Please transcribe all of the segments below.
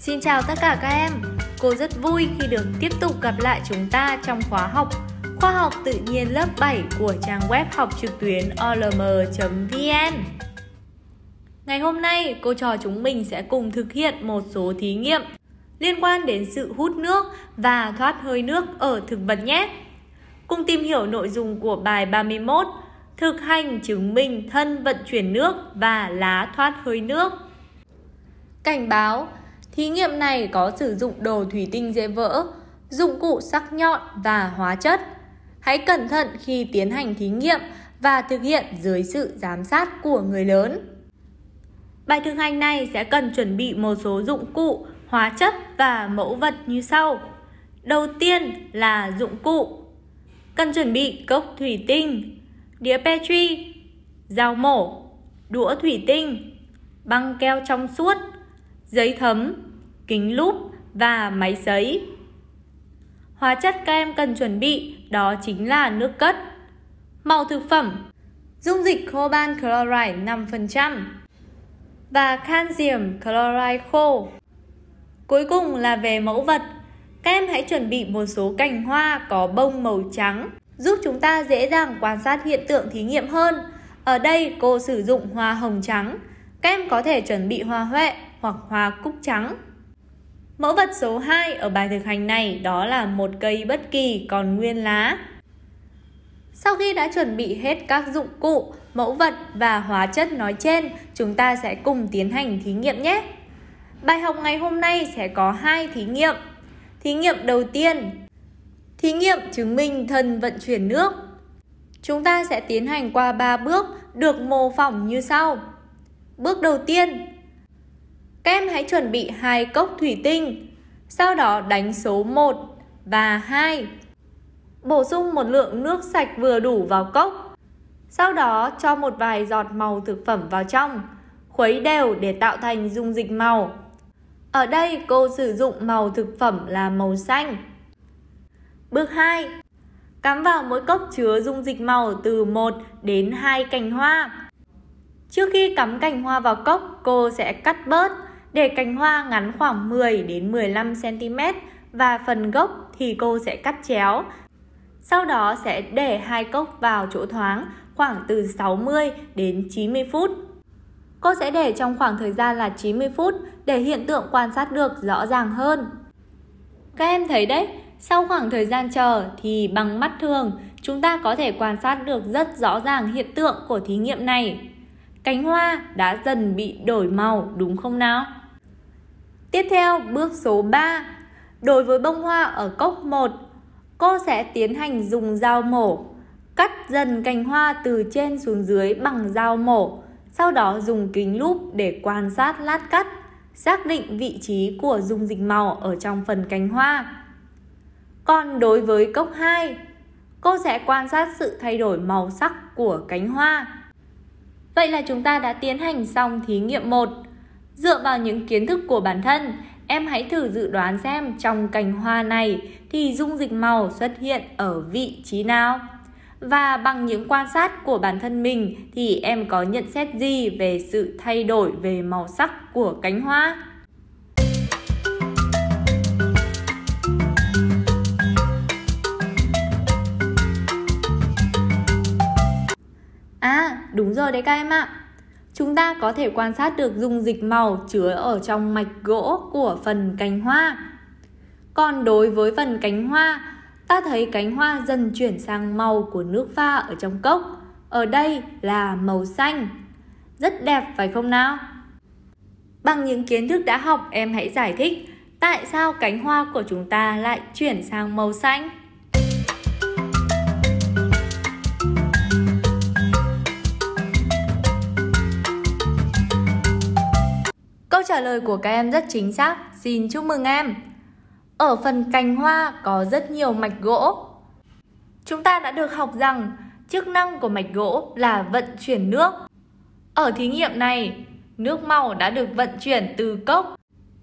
Xin chào tất cả các em. Cô rất vui khi được tiếp tục gặp lại chúng ta trong khóa học Khoa học tự nhiên lớp 7 của trang web học trực tuyến olm.vn. Ngày hôm nay, cô trò chúng mình sẽ cùng thực hiện một số thí nghiệm liên quan đến sự hút nước và thoát hơi nước ở thực vật nhé. Cùng tìm hiểu nội dung của bài 31 Thực hành chứng minh thân vận chuyển nước và lá thoát hơi nước. Cảnh báo, Thí nghiệm này có sử dụng đồ thủy tinh dễ vỡ, dụng cụ sắc nhọn và hóa chất. Hãy cẩn thận khi tiến hành thí nghiệm và thực hiện dưới sự giám sát của người lớn. Bài thực hành này sẽ cần chuẩn bị một số dụng cụ, hóa chất và mẫu vật như sau. Đầu tiên là dụng cụ. Cần chuẩn bị cốc thủy tinh, đĩa petri, dao mổ, đũa thủy tinh, băng keo trong suốt, giấy thấm, kính lúp và máy sấy. Hóa chất các em cần chuẩn bị đó chính là nước cất. Màu thực phẩm Dung dịch coban chloride 5% và calcium chloride khô. Cuối cùng là về mẫu vật. Các em hãy chuẩn bị một số cành hoa có bông màu trắng giúp chúng ta dễ dàng quan sát hiện tượng thí nghiệm hơn. Ở đây cô sử dụng hoa hồng trắng. Các em có thể chuẩn bị hoa huệ hoặc hoa cúc trắng Mẫu vật số 2 ở bài thực hành này đó là một cây bất kỳ còn nguyên lá. Sau khi đã chuẩn bị hết các dụng cụ, mẫu vật và hóa chất nói trên, chúng ta sẽ cùng tiến hành thí nghiệm nhé. Bài học ngày hôm nay sẽ có hai thí nghiệm. Thí nghiệm đầu tiên, thí nghiệm chứng minh thân vận chuyển nước. Chúng ta sẽ tiến hành qua 3 bước được mô phỏng như sau. Bước đầu tiên, các em hãy chuẩn bị hai cốc thủy tinh, sau đó đánh số 1 và 2. Bổ sung một lượng nước sạch vừa đủ vào cốc. Sau đó cho một vài giọt màu thực phẩm vào trong, khuấy đều để tạo thành dung dịch màu. Ở đây cô sử dụng màu thực phẩm là màu xanh. Bước 2. Cắm vào mỗi cốc chứa dung dịch màu từ 1 đến 2 cành hoa. Trước khi cắm cành hoa vào cốc, cô sẽ cắt bớt để cành hoa ngắn khoảng 10 đến 15 cm và phần gốc thì cô sẽ cắt chéo. Sau đó sẽ để hai cốc vào chỗ thoáng khoảng từ 60 đến 90 phút. Cô sẽ để trong khoảng thời gian là 90 phút để hiện tượng quan sát được rõ ràng hơn. Các em thấy đấy, sau khoảng thời gian chờ thì bằng mắt thường chúng ta có thể quan sát được rất rõ ràng hiện tượng của thí nghiệm này. Cánh hoa đã dần bị đổi màu đúng không nào? Tiếp theo, bước số 3. Đối với bông hoa ở cốc 1, cô sẽ tiến hành dùng dao mổ, cắt dần cành hoa từ trên xuống dưới bằng dao mổ, sau đó dùng kính lúp để quan sát lát cắt, xác định vị trí của dung dịch màu ở trong phần cánh hoa. Còn đối với cốc 2, cô sẽ quan sát sự thay đổi màu sắc của cánh hoa. Vậy là chúng ta đã tiến hành xong thí nghiệm 1. Dựa vào những kiến thức của bản thân, em hãy thử dự đoán xem trong cành hoa này thì dung dịch màu xuất hiện ở vị trí nào. Và bằng những quan sát của bản thân mình thì em có nhận xét gì về sự thay đổi về màu sắc của cánh hoa? À, đúng rồi đấy các em ạ. Chúng ta có thể quan sát được dung dịch màu chứa ở trong mạch gỗ của phần cánh hoa. Còn đối với phần cánh hoa, ta thấy cánh hoa dần chuyển sang màu của nước pha ở trong cốc. Ở đây là màu xanh. Rất đẹp phải không nào? Bằng những kiến thức đã học, em hãy giải thích tại sao cánh hoa của chúng ta lại chuyển sang màu xanh. trả lời của các em rất chính xác, xin chúc mừng em. Ở phần cành hoa có rất nhiều mạch gỗ. Chúng ta đã được học rằng chức năng của mạch gỗ là vận chuyển nước. Ở thí nghiệm này, nước màu đã được vận chuyển từ cốc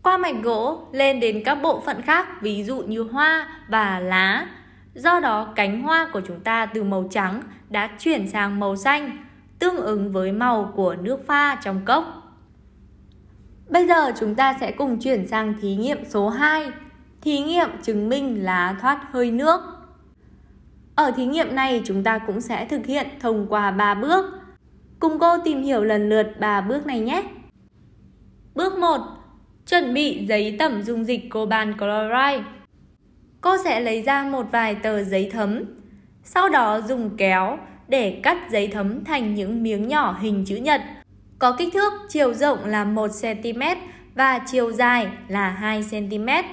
qua mạch gỗ lên đến các bộ phận khác ví dụ như hoa và lá. Do đó cánh hoa của chúng ta từ màu trắng đã chuyển sang màu xanh, tương ứng với màu của nước pha trong cốc. Bây giờ chúng ta sẽ cùng chuyển sang thí nghiệm số 2, thí nghiệm chứng minh lá thoát hơi nước. Ở thí nghiệm này chúng ta cũng sẽ thực hiện thông qua 3 bước. Cùng cô tìm hiểu lần lượt 3 bước này nhé. Bước 1. Chuẩn bị giấy tẩm dung dịch coban chloride. Cô sẽ lấy ra một vài tờ giấy thấm, sau đó dùng kéo để cắt giấy thấm thành những miếng nhỏ hình chữ nhật có kích thước chiều rộng là 1cm và chiều dài là 2cm.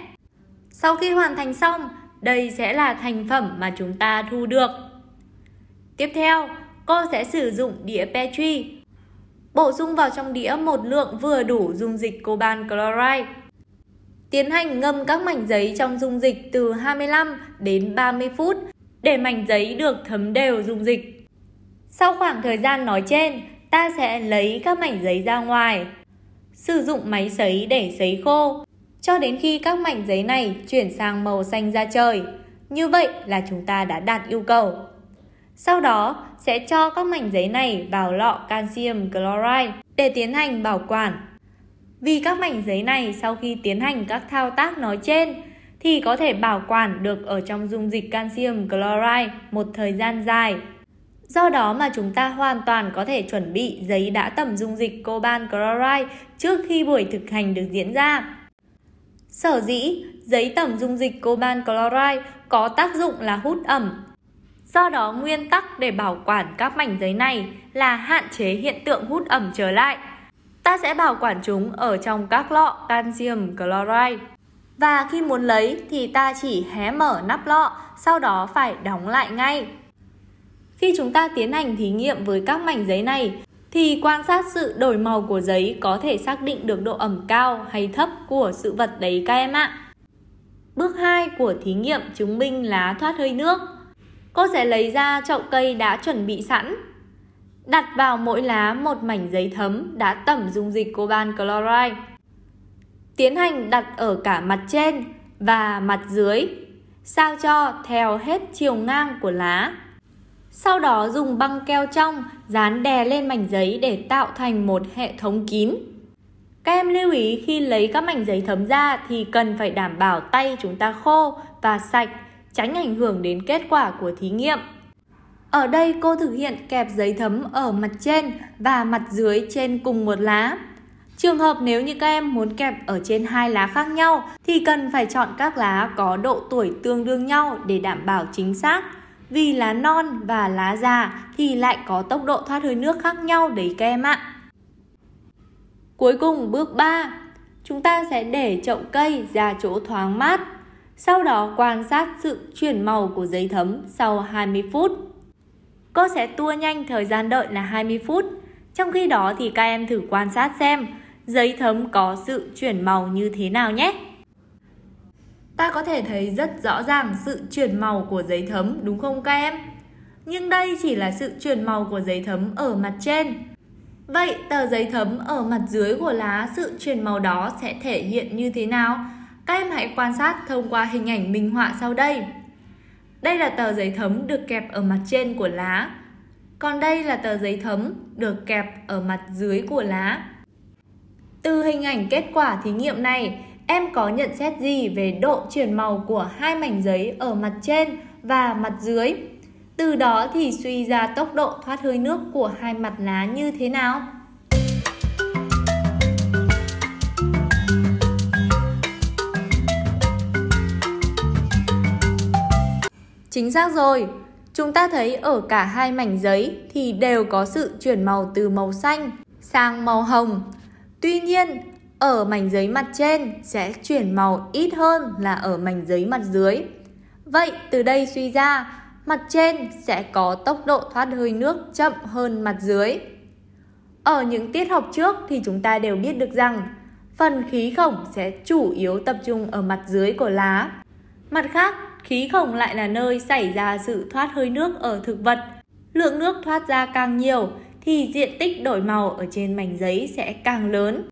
Sau khi hoàn thành xong, đây sẽ là thành phẩm mà chúng ta thu được. Tiếp theo, cô sẽ sử dụng đĩa Petri. Bổ sung vào trong đĩa một lượng vừa đủ dung dịch coban chloride. Tiến hành ngâm các mảnh giấy trong dung dịch từ 25 đến 30 phút để mảnh giấy được thấm đều dung dịch. Sau khoảng thời gian nói trên, ta sẽ lấy các mảnh giấy ra ngoài. Sử dụng máy sấy để sấy khô cho đến khi các mảnh giấy này chuyển sang màu xanh da trời. Như vậy là chúng ta đã đạt yêu cầu. Sau đó sẽ cho các mảnh giấy này vào lọ calcium chloride để tiến hành bảo quản. Vì các mảnh giấy này sau khi tiến hành các thao tác nói trên thì có thể bảo quản được ở trong dung dịch calcium chloride một thời gian dài Do đó mà chúng ta hoàn toàn có thể chuẩn bị giấy đã tẩm dung dịch coban chloride trước khi buổi thực hành được diễn ra. Sở dĩ giấy tẩm dung dịch coban chloride có tác dụng là hút ẩm. Do đó nguyên tắc để bảo quản các mảnh giấy này là hạn chế hiện tượng hút ẩm trở lại. Ta sẽ bảo quản chúng ở trong các lọ canxium chloride. Và khi muốn lấy thì ta chỉ hé mở nắp lọ, sau đó phải đóng lại ngay. Khi chúng ta tiến hành thí nghiệm với các mảnh giấy này, thì quan sát sự đổi màu của giấy có thể xác định được độ ẩm cao hay thấp của sự vật đấy các em ạ. Bước 2 của thí nghiệm chứng minh lá thoát hơi nước. Cô sẽ lấy ra chậu cây đã chuẩn bị sẵn. Đặt vào mỗi lá một mảnh giấy thấm đã tẩm dung dịch coban chloride. Tiến hành đặt ở cả mặt trên và mặt dưới, sao cho theo hết chiều ngang của lá sau đó dùng băng keo trong dán đè lên mảnh giấy để tạo thành một hệ thống kín. Các em lưu ý khi lấy các mảnh giấy thấm ra thì cần phải đảm bảo tay chúng ta khô và sạch, tránh ảnh hưởng đến kết quả của thí nghiệm. Ở đây cô thực hiện kẹp giấy thấm ở mặt trên và mặt dưới trên cùng một lá. Trường hợp nếu như các em muốn kẹp ở trên hai lá khác nhau thì cần phải chọn các lá có độ tuổi tương đương nhau để đảm bảo chính xác vì lá non và lá già thì lại có tốc độ thoát hơi nước khác nhau đấy các em ạ. Cuối cùng bước 3, chúng ta sẽ để chậu cây ra chỗ thoáng mát, sau đó quan sát sự chuyển màu của giấy thấm sau 20 phút. Cô sẽ tua nhanh thời gian đợi là 20 phút, trong khi đó thì các em thử quan sát xem giấy thấm có sự chuyển màu như thế nào nhé ta có thể thấy rất rõ ràng sự chuyển màu của giấy thấm đúng không các em? Nhưng đây chỉ là sự chuyển màu của giấy thấm ở mặt trên. Vậy tờ giấy thấm ở mặt dưới của lá sự chuyển màu đó sẽ thể hiện như thế nào? Các em hãy quan sát thông qua hình ảnh minh họa sau đây. Đây là tờ giấy thấm được kẹp ở mặt trên của lá. Còn đây là tờ giấy thấm được kẹp ở mặt dưới của lá. Từ hình ảnh kết quả thí nghiệm này, em có nhận xét gì về độ chuyển màu của hai mảnh giấy ở mặt trên và mặt dưới? Từ đó thì suy ra tốc độ thoát hơi nước của hai mặt lá như thế nào? Chính xác rồi, chúng ta thấy ở cả hai mảnh giấy thì đều có sự chuyển màu từ màu xanh sang màu hồng. Tuy nhiên, ở mảnh giấy mặt trên sẽ chuyển màu ít hơn là ở mảnh giấy mặt dưới. Vậy từ đây suy ra, mặt trên sẽ có tốc độ thoát hơi nước chậm hơn mặt dưới. Ở những tiết học trước thì chúng ta đều biết được rằng phần khí khổng sẽ chủ yếu tập trung ở mặt dưới của lá. Mặt khác, khí khổng lại là nơi xảy ra sự thoát hơi nước ở thực vật. Lượng nước thoát ra càng nhiều thì diện tích đổi màu ở trên mảnh giấy sẽ càng lớn.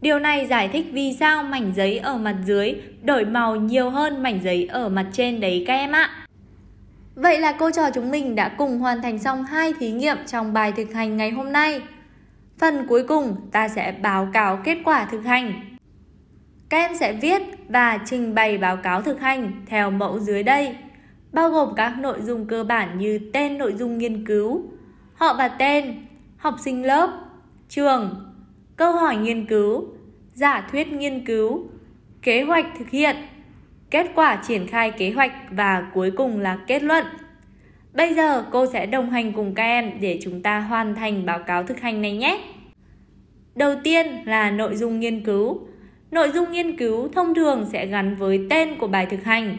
Điều này giải thích vì sao mảnh giấy ở mặt dưới đổi màu nhiều hơn mảnh giấy ở mặt trên đấy các em ạ. Vậy là cô trò chúng mình đã cùng hoàn thành xong hai thí nghiệm trong bài thực hành ngày hôm nay. Phần cuối cùng ta sẽ báo cáo kết quả thực hành. Các em sẽ viết và trình bày báo cáo thực hành theo mẫu dưới đây, bao gồm các nội dung cơ bản như tên nội dung nghiên cứu, họ và tên, học sinh lớp, trường, câu hỏi nghiên cứu, giả thuyết nghiên cứu, kế hoạch thực hiện, kết quả triển khai kế hoạch và cuối cùng là kết luận. Bây giờ cô sẽ đồng hành cùng các em để chúng ta hoàn thành báo cáo thực hành này nhé. Đầu tiên là nội dung nghiên cứu. Nội dung nghiên cứu thông thường sẽ gắn với tên của bài thực hành.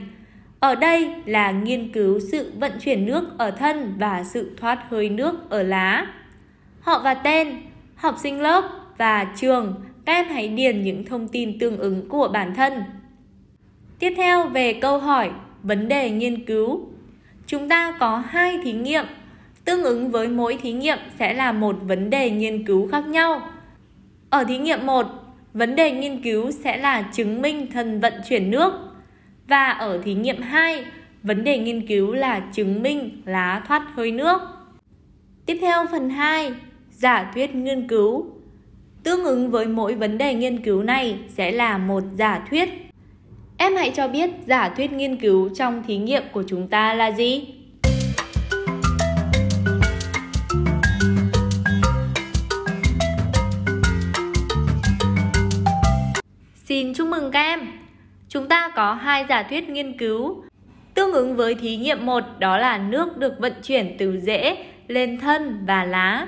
Ở đây là nghiên cứu sự vận chuyển nước ở thân và sự thoát hơi nước ở lá. Họ và tên, học sinh lớp, và trường, các em hãy điền những thông tin tương ứng của bản thân. Tiếp theo về câu hỏi vấn đề nghiên cứu. Chúng ta có hai thí nghiệm, tương ứng với mỗi thí nghiệm sẽ là một vấn đề nghiên cứu khác nhau. Ở thí nghiệm 1, vấn đề nghiên cứu sẽ là chứng minh thần vận chuyển nước và ở thí nghiệm 2, vấn đề nghiên cứu là chứng minh lá thoát hơi nước. Tiếp theo phần 2, giả thuyết nghiên cứu Tương ứng với mỗi vấn đề nghiên cứu này sẽ là một giả thuyết. Em hãy cho biết giả thuyết nghiên cứu trong thí nghiệm của chúng ta là gì? Xin chúc mừng các em! Chúng ta có hai giả thuyết nghiên cứu. Tương ứng với thí nghiệm 1 đó là nước được vận chuyển từ rễ lên thân và lá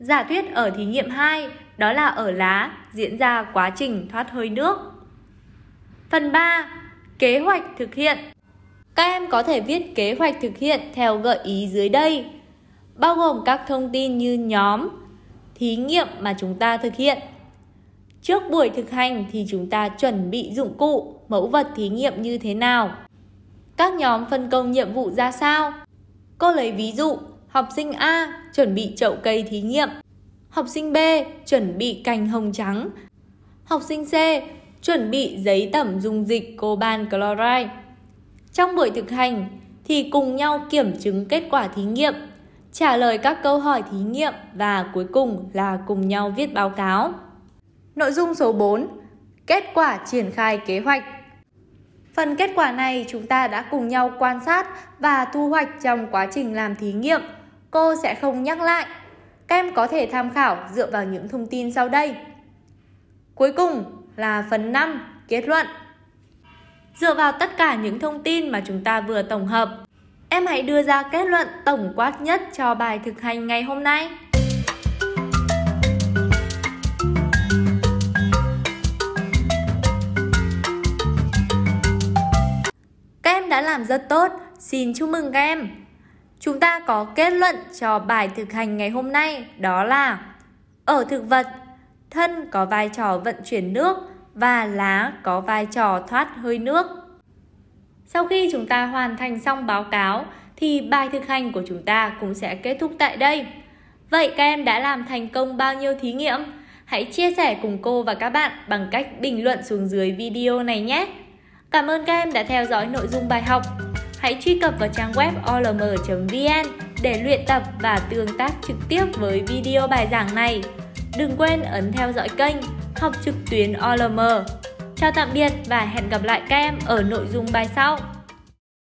Giả thuyết ở thí nghiệm 2, đó là ở lá diễn ra quá trình thoát hơi nước. Phần 3. Kế hoạch thực hiện Các em có thể viết kế hoạch thực hiện theo gợi ý dưới đây, bao gồm các thông tin như nhóm, thí nghiệm mà chúng ta thực hiện. Trước buổi thực hành thì chúng ta chuẩn bị dụng cụ, mẫu vật thí nghiệm như thế nào. Các nhóm phân công nhiệm vụ ra sao? Cô lấy ví dụ, học sinh A chuẩn bị chậu cây thí nghiệm. Học sinh B, chuẩn bị cành hồng trắng. Học sinh C, chuẩn bị giấy tẩm dung dịch coban chloride. Trong buổi thực hành thì cùng nhau kiểm chứng kết quả thí nghiệm, trả lời các câu hỏi thí nghiệm và cuối cùng là cùng nhau viết báo cáo. Nội dung số 4: Kết quả triển khai kế hoạch. Phần kết quả này chúng ta đã cùng nhau quan sát và thu hoạch trong quá trình làm thí nghiệm Cô sẽ không nhắc lại. Các em có thể tham khảo dựa vào những thông tin sau đây. Cuối cùng là phần 5, kết luận. Dựa vào tất cả những thông tin mà chúng ta vừa tổng hợp, em hãy đưa ra kết luận tổng quát nhất cho bài thực hành ngày hôm nay. Các em đã làm rất tốt, xin chúc mừng các em! Chúng ta có kết luận cho bài thực hành ngày hôm nay đó là ở thực vật, thân có vai trò vận chuyển nước và lá có vai trò thoát hơi nước. Sau khi chúng ta hoàn thành xong báo cáo thì bài thực hành của chúng ta cũng sẽ kết thúc tại đây. Vậy các em đã làm thành công bao nhiêu thí nghiệm? Hãy chia sẻ cùng cô và các bạn bằng cách bình luận xuống dưới video này nhé. Cảm ơn các em đã theo dõi nội dung bài học hãy truy cập vào trang web olm.vn để luyện tập và tương tác trực tiếp với video bài giảng này. Đừng quên ấn theo dõi kênh Học trực tuyến OLM. Chào tạm biệt và hẹn gặp lại các em ở nội dung bài sau.